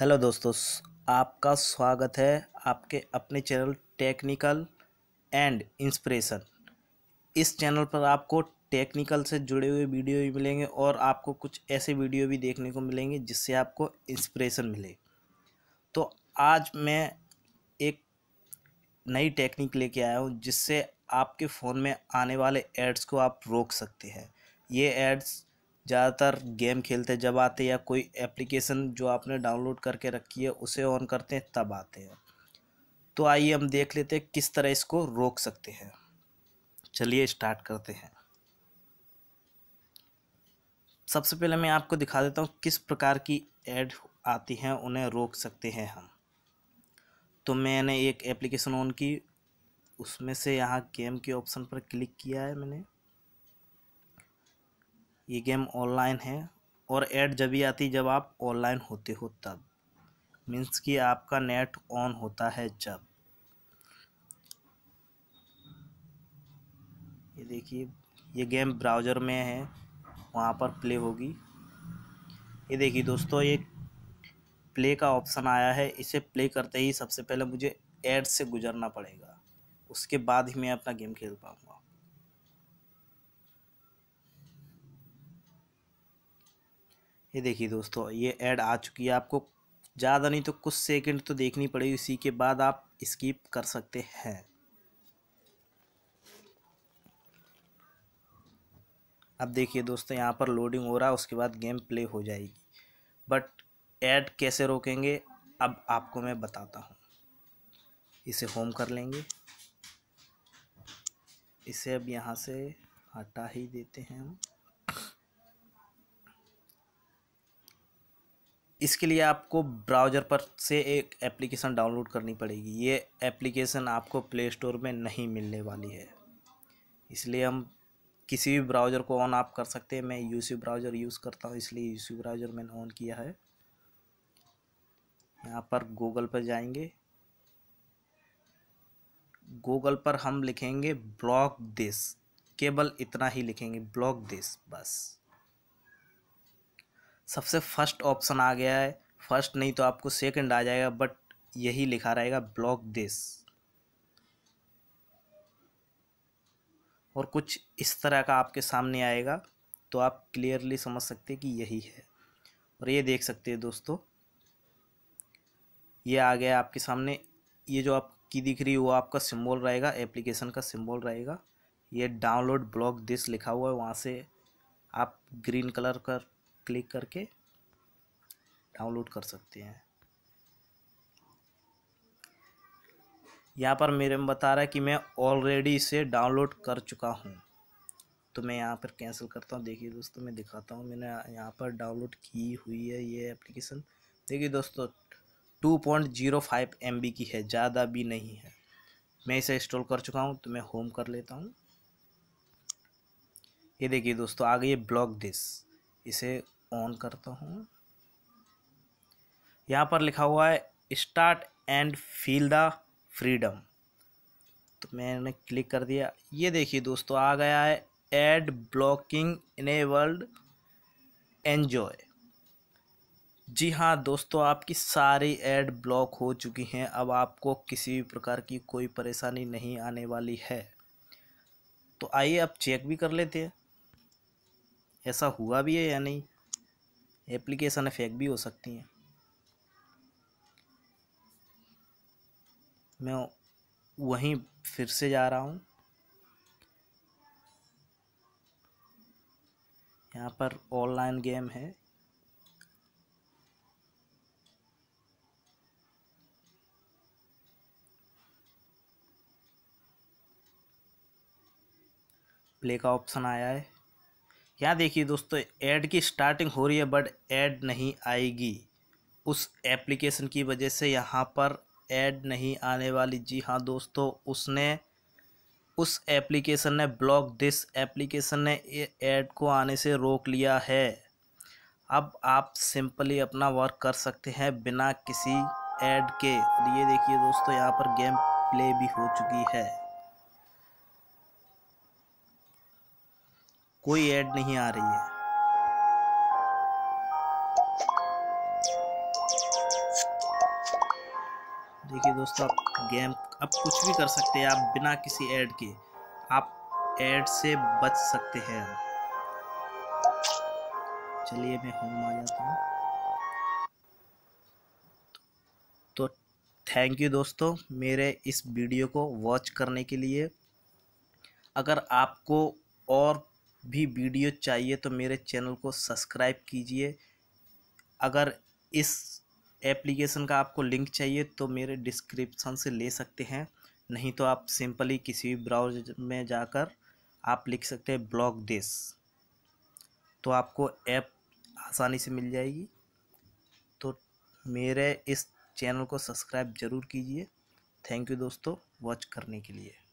hello दोस्तों आपका स्वागत है आपके अपने चैनल टेक्निकल एंड इंस्पिरेशन इस चैनल पर आपको टेक्निकल से जुड़े हुए वीडियो भी मिलेंगे और आपको कुछ ऐसे वीडियो भी देखने को मिलेंगे जिससे आपको इंस्पिरेशन मिले तो आज मैं एक नई टेक्निक लेके आया हूँ जिससे आपके फ़ोन में आने वाले एड्स को आप रोक सकते हैं ये एड्स ज़्यादातर गेम खेलते जब आते हैं या कोई एप्लीकेशन जो आपने डाउनलोड करके रखी है उसे ऑन करते हैं तब आते हैं तो आइए हम देख लेते हैं किस तरह इसको रोक सकते हैं चलिए स्टार्ट करते हैं सबसे पहले मैं आपको दिखा देता हूँ किस प्रकार की एड आती हैं उन्हें रोक सकते हैं हम तो मैंने एक एप्लीकेशन ऑन की उसमें से यहाँ गेम के ऑप्शन पर क्लिक किया है मैंने ये गेम ऑनलाइन है और ऐड जब ही आती जब आप ऑनलाइन होते हो तब मीन्स कि आपका नेट ऑन होता है जब ये देखिए ये गेम ब्राउज़र में है वहाँ पर प्ले होगी ये देखिए दोस्तों ये प्ले का ऑप्शन आया है इसे प्ले करते ही सबसे पहले मुझे एड से गुजरना पड़ेगा उसके बाद ही मैं अपना गेम खेल पाऊँगा ये देखिए दोस्तों ये ऐड आ चुकी है आपको ज़्यादा नहीं तो कुछ सेकंड तो देखनी पड़ेगी इसी के बाद आप स्किप कर सकते हैं अब देखिए दोस्तों यहाँ पर लोडिंग हो रहा है उसके बाद गेम प्ले हो जाएगी बट ऐड कैसे रोकेंगे अब आपको मैं बताता हूँ इसे होम कर लेंगे इसे अब यहाँ से हटा ही देते हैं हम इसके लिए आपको ब्राउज़र पर से एक एप्लीकेशन डाउनलोड करनी पड़ेगी ये एप्लीकेशन आपको प्ले स्टोर में नहीं मिलने वाली है इसलिए हम किसी भी ब्राउज़र को ऑन आप कर सकते हैं मैं यूसी ब्राउज़र यूज़ करता हूँ इसलिए यूसी ब्राउज़र मैंने ऑन किया है यहाँ पर गूगल पर जाएंगे गूगल पर हम लिखेंगे ब्लॉक दिस केवल इतना ही लिखेंगे ब्लॉक दिस बस सबसे फर्स्ट ऑप्शन आ गया है फर्स्ट नहीं तो आपको सेकंड आ जाएगा बट यही लिखा रहेगा ब्लॉक दिस और कुछ इस तरह का आपके सामने आएगा तो आप क्लियरली समझ सकते हैं कि यही है और ये देख सकते हैं दोस्तों ये आ गया आपके सामने ये जो आप की दिख रही है वो आपका सिंबल रहेगा एप्लीकेशन का सिंबल रहेगा ये डाउनलोड ब्लॉक दिस लिखा हुआ है वहाँ से आप ग्रीन कलर का क्लिक करके डाउनलोड कर सकते हैं यहाँ पर मेरे में बता रहा है कि मैं ऑलरेडी इसे डाउनलोड कर चुका हूँ तो मैं यहाँ पर कैंसिल करता हूँ देखिए दोस्तों मैं दिखाता हूँ मैंने यहाँ पर डाउनलोड की हुई है ये एप्लीकेशन देखिए दोस्तों two point zero five M B की है ज़्यादा भी नहीं है मैं इसे इंस्टॉल कर चुका हूँ तो मैं होम कर लेता हूँ ये देखिए दोस्तों आ गई है ब्लॉक दिस इसे ऑन करता हूँ यहाँ पर लिखा हुआ है start and feel the freedom तो मैंने क्लिक कर दिया ये देखिए दोस्तों आ गया है एड ब्लॉकिंग इनेबल्ड एन्जॉय जी हाँ दोस्तों आपकी सारी एड ब्लॉक हो चुकी हैं अब आपको किसी भी प्रकार की कोई परेशानी नहीं आने वाली है तो आइए आप चेक भी कर लेते हैं ऐसा हुआ भी है या नहीं एप्लीकेशन फेक भी हो सकती हैं मैं वहीं फिर से जा रहा हूँ यहाँ पर ऑनलाइन गेम है प्ले का ऑप्शन आया है यहाँ देखिए दोस्तों ऐड की स्टार्टिंग हो रही है बट ऐड नहीं आएगी उस एप्लीकेशन की वजह से यहाँ पर ऐड नहीं आने वाली जी हाँ दोस्तों उसने उस एप्लीकेशन ने ब्लॉक दिस एप्लीकेशन ने ऐड को आने से रोक लिया है अब आप सिंपली अपना वर्क कर सकते हैं बिना किसी ऐड के ये देखिए दोस्तों यहाँ पर गेम प्ले भी हो चुकी है कोई ऐड नहीं आ रही है देखिए दोस्तों आप गेम अब कुछ भी कर सकते हैं आप बिना किसी ऐड के आप ऐड से बच सकते हैं चलिए मैं होम आ जाता हूँ तो थैंक यू दोस्तों मेरे इस वीडियो को वॉच करने के लिए अगर आपको और भी वीडियो चाहिए तो मेरे चैनल को सब्सक्राइब कीजिए अगर इस एप्लीकेशन का आपको लिंक चाहिए तो मेरे डिस्क्रिप्शन से ले सकते हैं नहीं तो आप सिंपली किसी भी ब्राउज में जाकर आप लिख सकते हैं ब्लॉग देश तो आपको ऐप आसानी से मिल जाएगी तो मेरे इस चैनल को सब्सक्राइब ज़रूर कीजिए थैंक यू दोस्तों वॉच करने के लिए